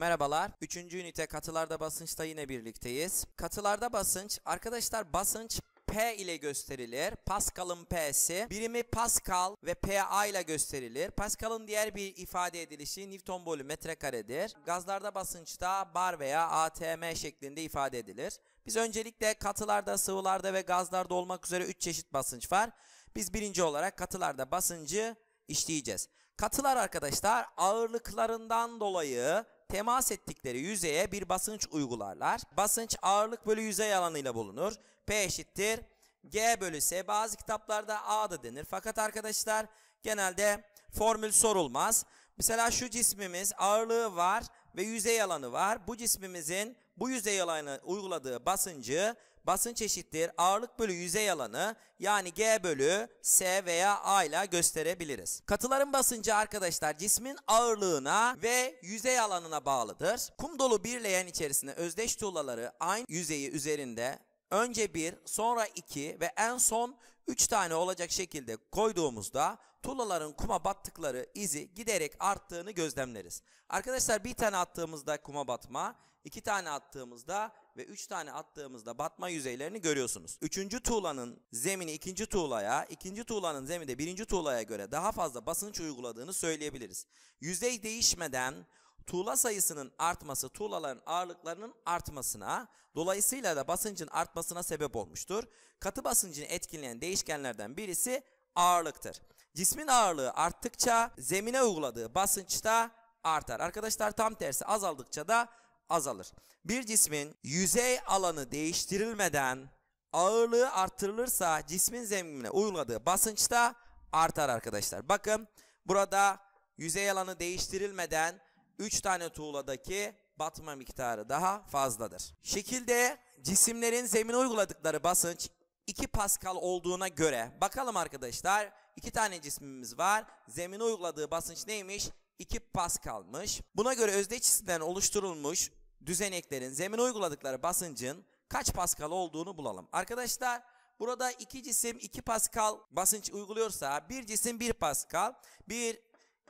Merhabalar. Üçüncü ünite katılarda basınçta yine birlikteyiz. Katılarda basınç, arkadaşlar basınç P ile gösterilir. Pascal'ın P'si. Birimi Pascal ve PA ile gösterilir. Pascal'ın diğer bir ifade edilişi Newton bölü metrekaredir. Gazlarda basınçta bar veya ATM şeklinde ifade edilir. Biz öncelikle katılarda, sıvılarda ve gazlarda olmak üzere 3 çeşit basınç var. Biz birinci olarak katılarda basıncı işleyeceğiz. Katılar arkadaşlar ağırlıklarından dolayı temas ettikleri yüzeye bir basınç uygularlar. Basınç ağırlık bölü yüzey alanıyla bulunur. P eşittir G bölü S. Bazı kitaplarda A da denir. Fakat arkadaşlar genelde formül sorulmaz. Mesela şu cismimiz ağırlığı var ve yüzey alanı var. Bu cismimizin bu yüzey alanı uyguladığı basıncı basınç eşittir ağırlık bölü yüzey alanı yani G bölü S veya A ile gösterebiliriz. Katıların basıncı arkadaşlar cismin ağırlığına ve yüzey alanına bağlıdır. Kum dolu bir leğen içerisinde özdeş tuğlaları aynı yüzeyi üzerinde önce bir sonra iki ve en son üç tane olacak şekilde koyduğumuzda tulaların kuma battıkları izi giderek arttığını gözlemleriz. Arkadaşlar bir tane attığımızda kuma batma, iki tane attığımızda ve üç tane attığımızda batma yüzeylerini görüyorsunuz. Üçüncü tuğlanın zemini ikinci tuğlaya, ikinci tuğlanın zemini de birinci tuğlaya göre daha fazla basınç uyguladığını söyleyebiliriz. Yüzey değişmeden tuğla sayısının artması tuğlaların ağırlıklarının artmasına dolayısıyla da basıncın artmasına sebep olmuştur. Katı basıncını etkileyen değişkenlerden birisi ağırlıktır. Cismin ağırlığı arttıkça zemine uyguladığı basınç da artar. Arkadaşlar tam tersi azaldıkça da azalır. Bir cismin yüzey alanı değiştirilmeden ağırlığı artırılırsa cismin zemine uyguladığı basınç da artar arkadaşlar. Bakın burada yüzey alanı değiştirilmeden 3 tane tuğladaki batma miktarı daha fazladır. Şekilde cisimlerin zemine uyguladıkları basınç 2 Pascal olduğuna göre bakalım arkadaşlar iki tane cismimiz var. Zemine uyguladığı basınç neymiş? 2 Pascalmış. Buna göre özdeş cisimden oluşturulmuş düzeneklerin zemine uyguladıkları basıncın kaç Pascal olduğunu bulalım. Arkadaşlar burada iki cisim 2 Pascal basınç uyguluyorsa bir cisim 1 Pascal, 1,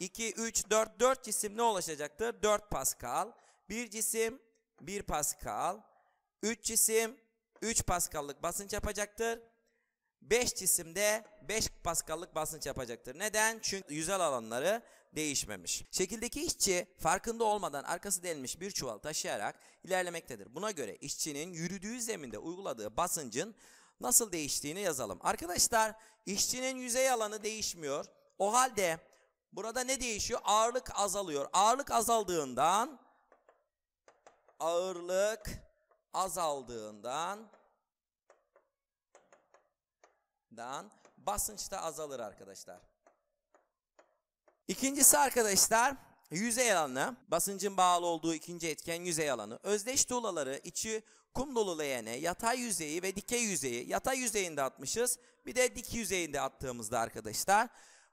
2, 3, 4, 4 cisim ne ulaşacaktır? 4 Pascal. Bir cisim 1 Pascal, 3 cisim 3 Pascallık basınç yapacaktır. 5 cisimde 5 paskallık basınç yapacaktır. Neden? Çünkü yüzel alanları değişmemiş. Şekildeki işçi farkında olmadan arkası delmiş bir çuval taşıyarak ilerlemektedir. Buna göre işçinin yürüdüğü zeminde uyguladığı basıncın nasıl değiştiğini yazalım. Arkadaşlar işçinin yüzey alanı değişmiyor. O halde burada ne değişiyor? Ağırlık azalıyor. Ağırlık azaldığından ağırlık azaldığından dan basınç da azalır arkadaşlar. İkincisi arkadaşlar yüzey alanı, basıncın bağlı olduğu ikinci etken yüzey alanı. Özdeş tuğlaları içi kum dolu leğene, yatay yüzeyi ve dikey yüzeyi, yatay yüzeyinde atmışız. Bir de dik yüzeyinde attığımızda arkadaşlar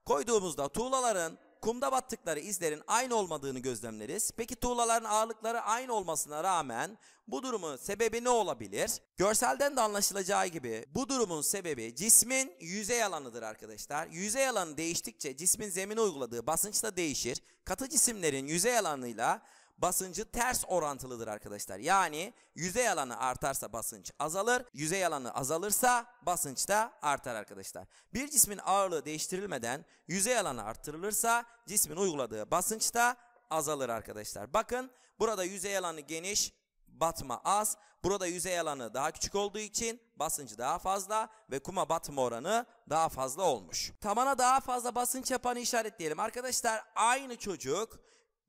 koyduğumuzda tuğlaların kumda battıkları izlerin aynı olmadığını gözlemleriz. Peki tuğlaların ağırlıkları aynı olmasına rağmen bu durumun sebebi ne olabilir? Görselden de anlaşılacağı gibi bu durumun sebebi cismin yüzey alanıdır arkadaşlar. Yüzey alanı değiştikçe cismin zemine uyguladığı basınç da değişir. Katı cisimlerin yüzey alanıyla basıncı ters orantılıdır arkadaşlar. Yani yüzey alanı artarsa basınç azalır, yüzey alanı azalırsa basınç da artar arkadaşlar. Bir cismin ağırlığı değiştirilmeden yüzey alanı arttırılırsa cismin uyguladığı basınç da azalır arkadaşlar. Bakın burada yüzey alanı geniş, batma az. Burada yüzey alanı daha küçük olduğu için basıncı daha fazla ve kuma batma oranı daha fazla olmuş. Tabana daha fazla basınç yapanı işaretleyelim. Arkadaşlar aynı çocuk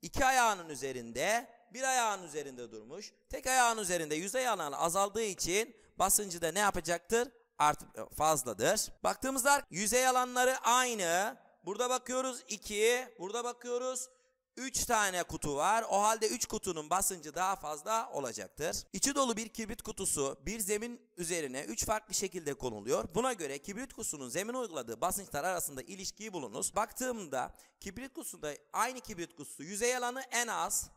iki ayağının üzerinde, bir ayağın üzerinde durmuş. Tek ayağın üzerinde yüzey alanı azaldığı için basıncı da ne yapacaktır? Art e, fazladır. Baktığımızda yüzey alanları aynı. Burada bakıyoruz 2, burada bakıyoruz 3 tane kutu var. O halde 3 kutunun basıncı daha fazla olacaktır. İçi dolu bir kibrit kutusu bir zemin üzerine 3 farklı şekilde konuluyor. Buna göre kibrit kutusunun zemin uyguladığı basınçlar arasında ilişkiyi bulunuz. Baktığımda kibrit kutusunda aynı kibrit kutusu yüzey alanı en az.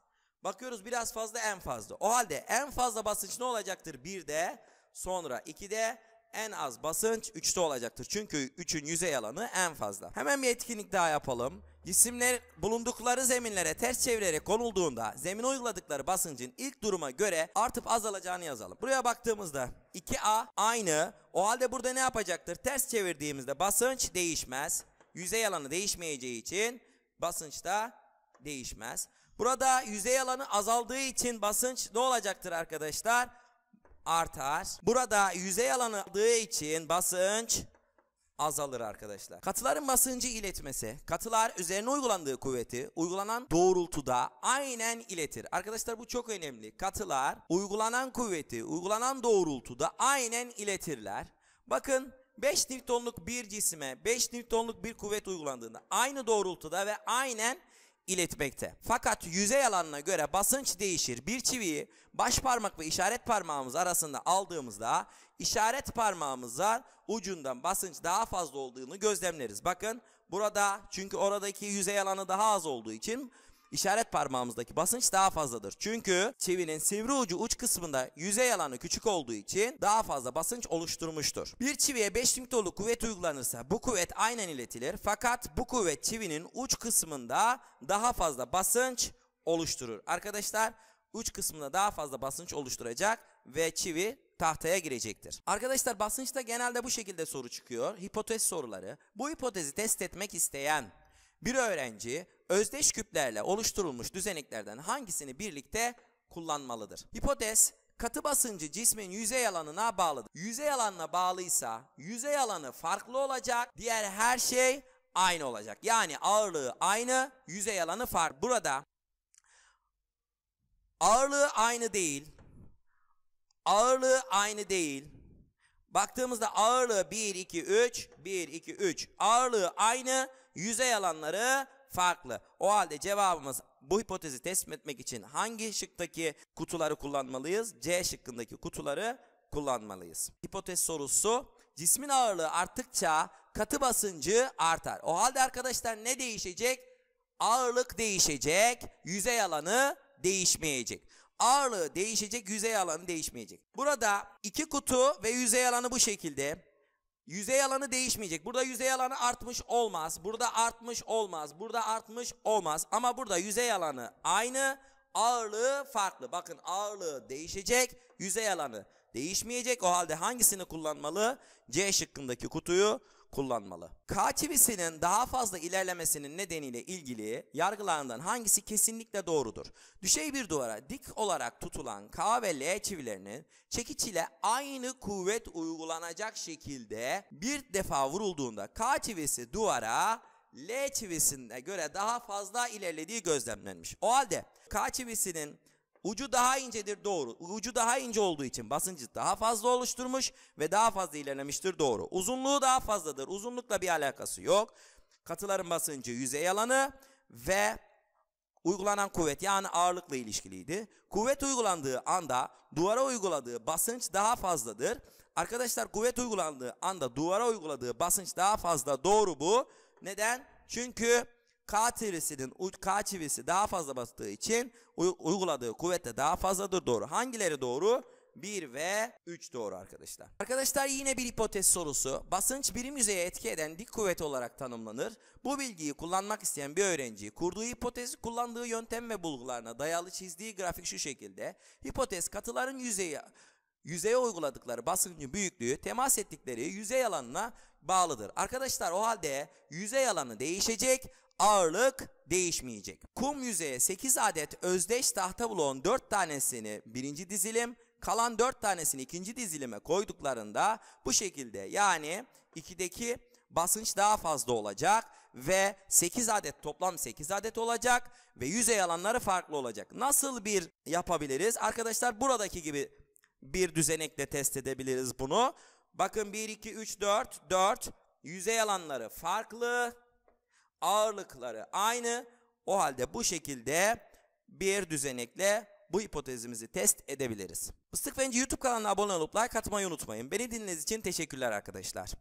Bakıyoruz biraz fazla en fazla. O halde en fazla basınç ne olacaktır? 1'de sonra 2'de en az basınç 3'te olacaktır. Çünkü 3'ün yüzey alanı en fazla. Hemen bir etkinlik daha yapalım. Cisimler bulundukları zeminlere ters çevirerek konulduğunda zemin uyguladıkları basıncın ilk duruma göre artıp azalacağını yazalım. Buraya baktığımızda 2A aynı. O halde burada ne yapacaktır? Ters çevirdiğimizde basınç değişmez. Yüzey alanı değişmeyeceği için basınç da değişmez. Burada yüzey alanı azaldığı için basınç ne olacaktır arkadaşlar? artar. Burada yüzey alanı aldığı için basınç azalır arkadaşlar. Katıların basıncı iletmesi, katılar üzerine uygulandığı kuvveti uygulanan doğrultuda aynen iletir. Arkadaşlar bu çok önemli. Katılar uygulanan kuvveti uygulanan doğrultuda aynen iletirler. Bakın 5 Newton'luk bir cisme 5 Newton'luk bir kuvvet uygulandığında aynı doğrultuda ve aynen iletmekte. Fakat yüzey alanına göre basınç değişir. Bir çiviyi baş parmak ve işaret parmağımız arasında aldığımızda işaret parmağımızdan ucundan basınç daha fazla olduğunu gözlemleriz. Bakın burada çünkü oradaki yüzey alanı daha az olduğu için işaret parmağımızdaki basınç daha fazladır. Çünkü çivinin sivri ucu uç kısmında yüzey alanı küçük olduğu için daha fazla basınç oluşturmuştur. Bir çiviye 5 Newton'luk kuvvet uygulanırsa bu kuvvet aynen iletilir fakat bu kuvvet çivinin uç kısmında daha fazla basınç oluşturur. Arkadaşlar uç kısmında daha fazla basınç oluşturacak ve çivi tahtaya girecektir. Arkadaşlar basınçta genelde bu şekilde soru çıkıyor. Hipotez soruları. Bu hipotezi test etmek isteyen bir öğrenci özdeş küplerle oluşturulmuş düzeneklerden hangisini birlikte kullanmalıdır? Hipotez, katı basıncı cismin yüzey alanına bağlıdır. Yüzey alanına bağlıysa yüzey alanı farklı olacak, diğer her şey aynı olacak. Yani ağırlığı aynı, yüzey alanı farklı. Burada ağırlığı aynı değil, ağırlığı aynı değil. Baktığımızda ağırlığı 1, 2, 3, 1, 2, 3. Ağırlığı aynı, yüzey alanları farklı. O halde cevabımız bu hipotezi tespit etmek için hangi şıktaki kutuları kullanmalıyız? C şıkkındaki kutuları kullanmalıyız. Hipotez sorusu cismin ağırlığı arttıkça katı basıncı artar. O halde arkadaşlar ne değişecek? Ağırlık değişecek, yüzey alanı değişmeyecek. Ağırlığı değişecek, yüzey alanı değişmeyecek. Burada iki kutu ve yüzey alanı bu şekilde. Yüzey alanı değişmeyecek. Burada yüzey alanı artmış olmaz. Burada artmış olmaz. Burada artmış olmaz. Ama burada yüzey alanı aynı. Ağırlığı farklı. Bakın ağırlığı değişecek. Yüzey alanı değişmeyecek. O halde hangisini kullanmalı? C şıkkındaki kutuyu kullanmalı. K daha fazla ilerlemesinin nedeniyle ilgili yargılarından hangisi kesinlikle doğrudur? Düşey bir duvara dik olarak tutulan K ve L çivilerinin çekiç ile aynı kuvvet uygulanacak şekilde bir defa vurulduğunda K çivisi duvara L çivisine göre daha fazla ilerlediği gözlemlenmiş. O halde K çivisinin Ucu daha incedir doğru. Ucu daha ince olduğu için basıncı daha fazla oluşturmuş ve daha fazla ilerlemiştir doğru. Uzunluğu daha fazladır. Uzunlukla bir alakası yok. Katıların basıncı yüzey alanı ve uygulanan kuvvet yani ağırlıkla ilişkiliydi. Kuvvet uygulandığı anda duvara uyguladığı basınç daha fazladır. Arkadaşlar kuvvet uygulandığı anda duvara uyguladığı basınç daha fazla doğru bu. Neden? Çünkü K çivisinin K çivisi daha fazla bastığı için uyguladığı kuvvet de daha fazladır doğru. Hangileri doğru? 1 ve 3 doğru arkadaşlar. Arkadaşlar yine bir hipotez sorusu. Basınç birim yüzeye etki eden dik kuvvet olarak tanımlanır. Bu bilgiyi kullanmak isteyen bir öğrenci kurduğu hipotezi kullandığı yöntem ve bulgularına dayalı çizdiği grafik şu şekilde. Hipotez katıların yüzeye yüzeye uyguladıkları basıncın büyüklüğü temas ettikleri yüzey alanına bağlıdır. Arkadaşlar o halde yüzey alanı değişecek ağırlık değişmeyecek. Kum yüzeye 8 adet özdeş tahta bloğun 4 tanesini birinci dizilim, kalan 4 tanesini ikinci dizilime koyduklarında bu şekilde yani 2'deki basınç daha fazla olacak ve 8 adet toplam 8 adet olacak ve yüzey alanları farklı olacak. Nasıl bir yapabiliriz? Arkadaşlar buradaki gibi bir düzenekle test edebiliriz bunu. Bakın 1, 2, 3, 4, 4 yüzey alanları farklı ağırlıkları aynı. O halde bu şekilde bir düzenekle bu hipotezimizi test edebiliriz. Fıstık Fenci YouTube kanalına abone olup like atmayı unutmayın. Beni dinlediğiniz için teşekkürler arkadaşlar.